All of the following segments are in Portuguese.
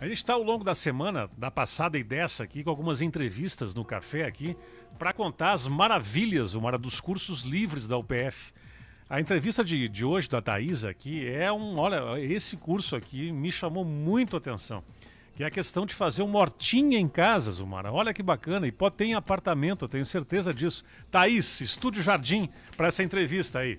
A gente está ao longo da semana, da passada e dessa aqui, com algumas entrevistas no café aqui, para contar as maravilhas, uma dos cursos livres da UPF. A entrevista de, de hoje da Thais aqui é um. Olha, esse curso aqui me chamou muito a atenção. Que é a questão de fazer um mortinha em casa, Zumara. Olha que bacana. E pode ter em apartamento, eu tenho certeza disso. Thaís, Estúdio Jardim, para essa entrevista aí.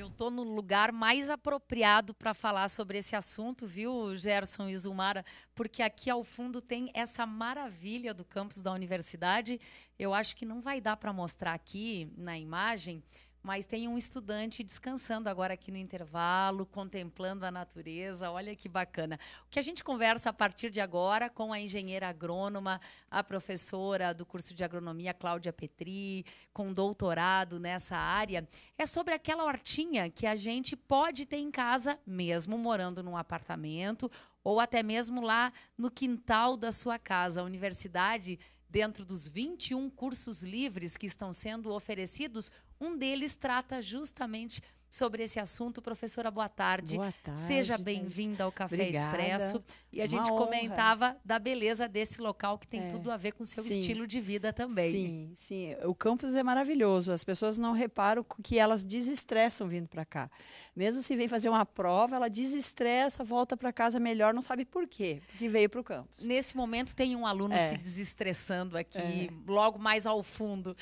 Eu estou no lugar mais apropriado para falar sobre esse assunto, viu, Gerson e Zumara? Porque aqui ao fundo tem essa maravilha do campus da universidade. Eu acho que não vai dar para mostrar aqui na imagem, mas tem um estudante descansando agora aqui no intervalo, contemplando a natureza. Olha que bacana. O que a gente conversa a partir de agora com a engenheira agrônoma, a professora do curso de agronomia Cláudia Petri, com doutorado nessa área, é sobre aquela hortinha que a gente pode ter em casa, mesmo morando num apartamento ou até mesmo lá no quintal da sua casa. A universidade Dentro dos 21 cursos livres que estão sendo oferecidos, um deles trata justamente sobre esse assunto. Professora, boa tarde. Boa tarde. Seja bem-vinda ao Café Obrigada. Expresso. E a gente honra. comentava da beleza desse local que tem é. tudo a ver com o seu sim. estilo de vida também. Sim, sim. O campus é maravilhoso. As pessoas não reparam que elas desestressam vindo para cá. Mesmo se vem fazer uma prova, ela desestressa, volta para casa melhor, não sabe por quê, porque veio para o campus. Nesse momento tem um aluno é. se desestressando aqui, é. logo mais ao fundo.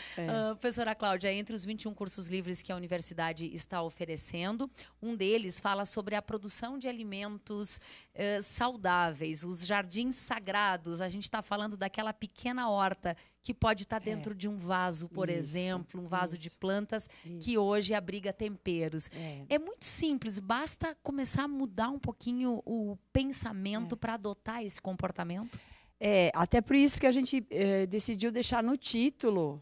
Uh, professora Cláudia, entre os 21 cursos livres que a universidade está oferecendo, oferecendo. Um deles fala sobre a produção de alimentos eh, saudáveis, os jardins sagrados. A gente está falando daquela pequena horta que pode estar tá é. dentro é. de um vaso, por isso, exemplo, um vaso isso, de plantas isso. que hoje abriga temperos. É. é. muito simples, basta começar a mudar um pouquinho o pensamento é. para adotar esse comportamento. É, até por isso que a gente eh, decidiu deixar no título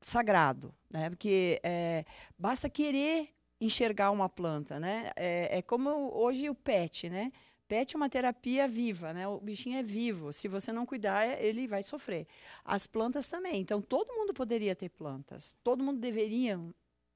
sagrado, né? Porque é, basta querer enxergar uma planta, né? É, é como hoje o pet, né? Pet é uma terapia viva, né? O bichinho é vivo. Se você não cuidar, ele vai sofrer. As plantas também. Então, todo mundo poderia ter plantas. Todo mundo deveria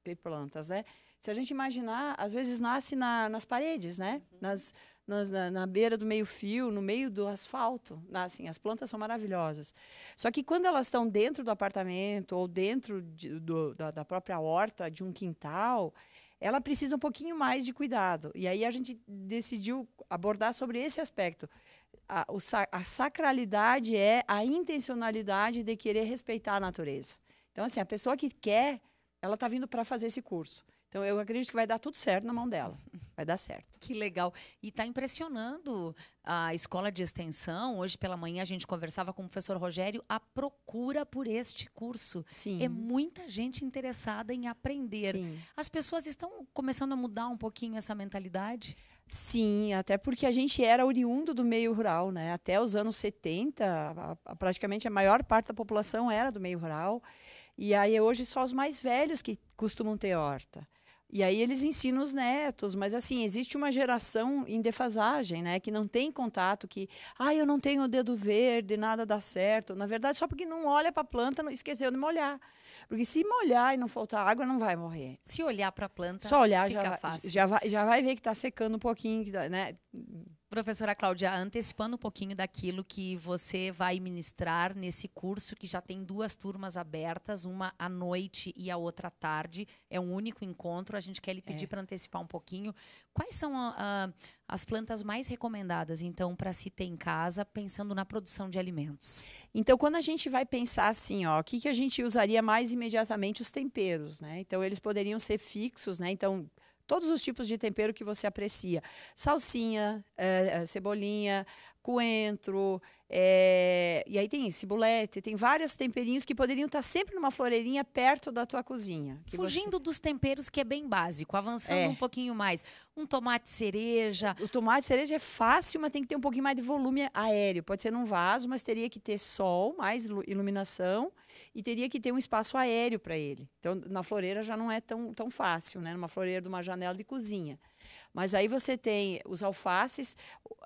ter plantas, né? Se a gente imaginar, às vezes nasce na, nas paredes, né? Uhum. Nas, nas, na, na, beira do meio-fio, no meio do asfalto. Nascem. As plantas são maravilhosas. Só que quando elas estão dentro do apartamento ou dentro de, do, da, da própria horta, de um quintal, ela precisa um pouquinho mais de cuidado. E aí a gente decidiu abordar sobre esse aspecto. A, o, a sacralidade é a intencionalidade de querer respeitar a natureza. Então, assim, a pessoa que quer, ela está vindo para fazer esse curso. Então eu acredito que vai dar tudo certo na mão dela. Vai dar certo. Que legal. E está impressionando a escola de extensão. Hoje pela manhã a gente conversava com o professor Rogério a procura por este curso. Sim. É muita gente interessada em aprender. Sim. As pessoas estão começando a mudar um pouquinho essa mentalidade? Sim, até porque a gente era oriundo do meio rural, né? Até os anos 70, a, a, praticamente a maior parte da população era do meio rural. E aí hoje só os mais velhos que costumam ter horta. E aí eles ensinam os netos, mas assim, existe uma geração em defasagem, né? Que não tem contato, que, ah, eu não tenho o dedo verde, nada dá certo. Na verdade, só porque não olha para a planta, não, esqueceu de molhar. Porque se molhar e não faltar água, não vai morrer. Se olhar para a planta, só olhar já, vai, já, vai, já vai ver que está secando um pouquinho, tá, né? Professora Cláudia, antecipando um pouquinho daquilo que você vai ministrar nesse curso, que já tem duas turmas abertas, uma à noite e a outra à tarde, é um único encontro. A gente quer lhe pedir é. para antecipar um pouquinho. Quais são as plantas mais recomendadas, então, para se ter em casa, pensando na produção de alimentos? Então, quando a gente vai pensar assim, ó, o que, que a gente usaria mais imediatamente? Os temperos, né? Então, eles poderiam ser fixos, né? Então todos os tipos de tempero que você aprecia. Salsinha, é, cebolinha, coentro, é, e aí tem cibulete, tem vários temperinhos que poderiam estar sempre numa floreirinha perto da tua cozinha. Fugindo você... dos temperos que é bem básico, avançando é. um pouquinho mais. Um tomate cereja. O tomate cereja é fácil, mas tem que ter um pouquinho mais de volume aéreo. Pode ser num vaso, mas teria que ter sol, mais iluminação e teria que ter um espaço aéreo para ele. Então, na floreira já não é tão, tão fácil, né? Numa floreira de uma janela de cozinha. Mas aí você tem os alfaces.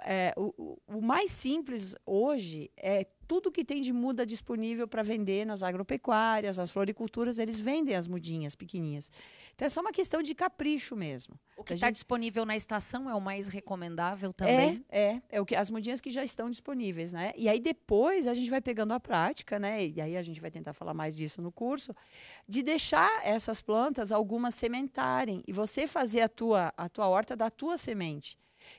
É, o, o mais simples hoje hoje é tudo que tem de muda disponível para vender nas agropecuárias, nas floriculturas, eles vendem as mudinhas pequenininhas. Então é só uma questão de capricho mesmo. O que está gente... disponível na estação é o mais recomendável também? É, é, é o que as mudinhas que já estão disponíveis, né? E aí depois a gente vai pegando a prática, né? E aí a gente vai tentar falar mais disso no curso, de deixar essas plantas algumas sementarem e você fazer a tua a tua horta da tua semente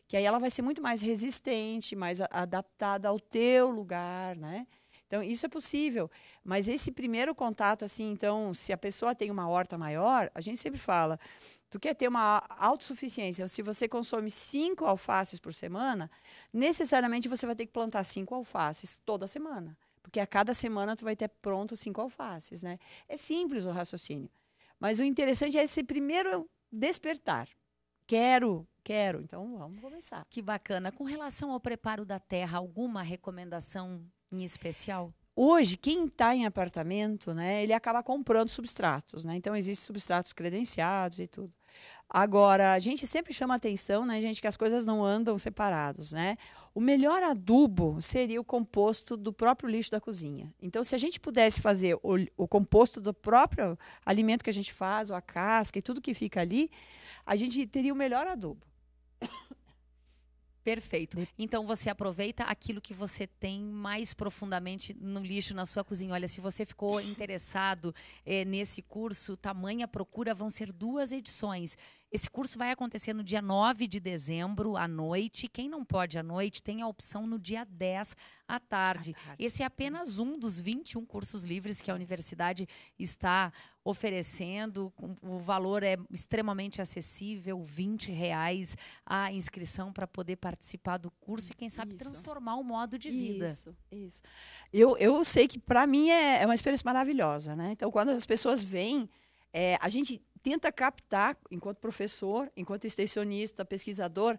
que aí ela vai ser muito mais resistente, mais adaptada ao teu lugar, né? Então, isso é possível. Mas esse primeiro contato, assim, então, se a pessoa tem uma horta maior, a gente sempre fala, tu quer ter uma autossuficiência, se você consome cinco alfaces por semana, necessariamente você vai ter que plantar cinco alfaces toda semana. Porque a cada semana tu vai ter pronto cinco alfaces, né? É simples o raciocínio. Mas o interessante é esse primeiro despertar. Quero Quero, então vamos começar. Que bacana. Com relação ao preparo da terra, alguma recomendação em especial? Hoje, quem está em apartamento, né, ele acaba comprando substratos, né? Então, existem substratos credenciados e tudo. Agora, a gente sempre chama atenção, né, gente, que as coisas não andam separados, né? O melhor adubo seria o composto do próprio lixo da cozinha. Então, se a gente pudesse fazer o, o composto do próprio alimento que a gente faz, ou a casca e tudo que fica ali, a gente teria o melhor adubo. Perfeito. Então você aproveita aquilo que você tem mais profundamente no lixo na sua cozinha. Olha, se você ficou interessado é, nesse curso, tamanha procura, vão ser duas edições. Esse curso vai acontecer no dia 9 de dezembro, à noite. Quem não pode à noite tem a opção no dia 10 à tarde. À tarde. Esse é apenas um dos 21 cursos livres que a universidade está oferecendo. O valor é extremamente acessível, 20 reais a inscrição para poder participar do curso e, quem sabe, isso. transformar o modo de vida. Isso, isso. Eu, eu sei que, para mim, é, é uma experiência maravilhosa. Né? Então, quando as pessoas vêm, é, a gente tenta captar, enquanto professor, enquanto extensionista, pesquisador,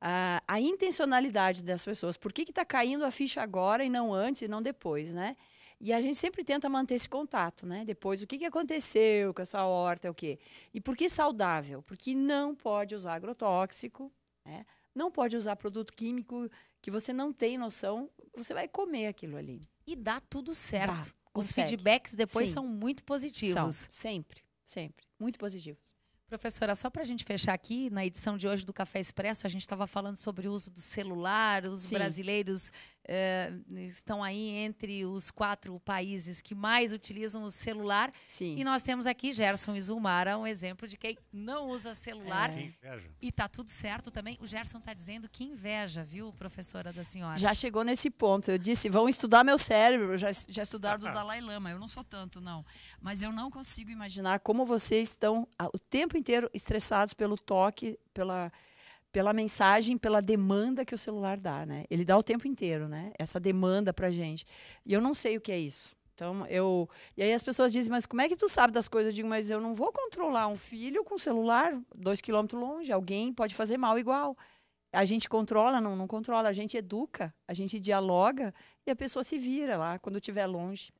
a, a intencionalidade das pessoas. Por que está caindo a ficha agora e não antes e não depois, né? E a gente sempre tenta manter esse contato, né? Depois, o que, que aconteceu com essa horta, é o quê? E por que saudável? Porque não pode usar agrotóxico, né? não pode usar produto químico que você não tem noção, você vai comer aquilo ali. E dá tudo certo. Dá, Os feedbacks depois Sim. são muito positivos. São, sempre. Sempre. Muito positivos. Professora, só para a gente fechar aqui, na edição de hoje do Café Expresso, a gente estava falando sobre o uso do celular, os Sim. brasileiros eh, estão aí entre os quatro países que mais utilizam o celular. Sim. E nós temos aqui Gerson Izumara, um exemplo de quem não usa celular. É. Que inveja. E está tudo certo também. O Gerson está dizendo que inveja, viu, professora da senhora? Já chegou nesse ponto. Eu disse, vão estudar meu cérebro. Já, já estudaram do Dalai Lama. Eu não sou tanto, não. Mas eu não consigo imaginar como vocês estão ah, o tempo inteiro estressados pelo toque, pela pela mensagem, pela demanda que o celular dá, né? Ele dá o tempo inteiro, né? Essa demanda pra gente. E eu não sei o que é isso. Então, eu. E aí as pessoas dizem, mas como é que tu sabe das coisas? Eu digo, mas eu não vou controlar um filho com celular dois quilômetros longe. Alguém pode fazer mal igual. A gente controla, não, não controla. A gente educa, a gente dialoga e a pessoa se vira lá quando estiver longe.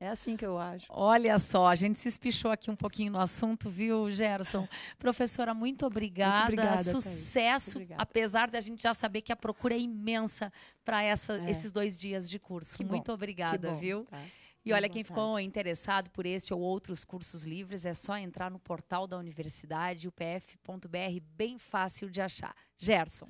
É assim que eu acho. Olha só, a gente se espichou aqui um pouquinho no assunto, viu, Gerson? Professora, muito obrigada. Muito obrigada Sucesso, apesar obrigada. apesar da gente já saber que a procura é imensa para é. esses dois dias de curso. Que muito bom. obrigada, bom, viu? Tá. E olha, quem ficou interessado por este ou outros cursos livres, é só entrar no portal da universidade, upf.br, bem fácil de achar. Gerson.